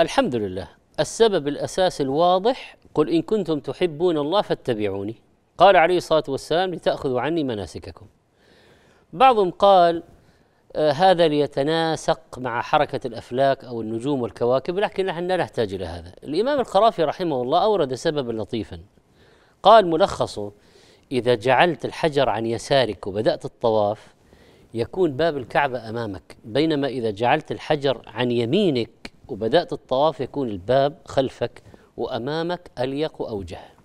الحمد لله السبب الاساسي الواضح قل ان كنتم تحبون الله فاتبعوني قال عليه الصلاه والسلام لتاخذوا عني مناسككم بعضهم قال آه هذا ليتناسق مع حركه الافلاك او النجوم والكواكب لكن نحن لا نحتاج الى هذا الامام القرافي رحمه الله اورد سببا لطيفا قال ملخصه اذا جعلت الحجر عن يسارك وبدات الطواف يكون باب الكعبه امامك بينما اذا جعلت الحجر عن يمينك وبدأت الطواف يكون الباب خلفك وأمامك أليق وأوجه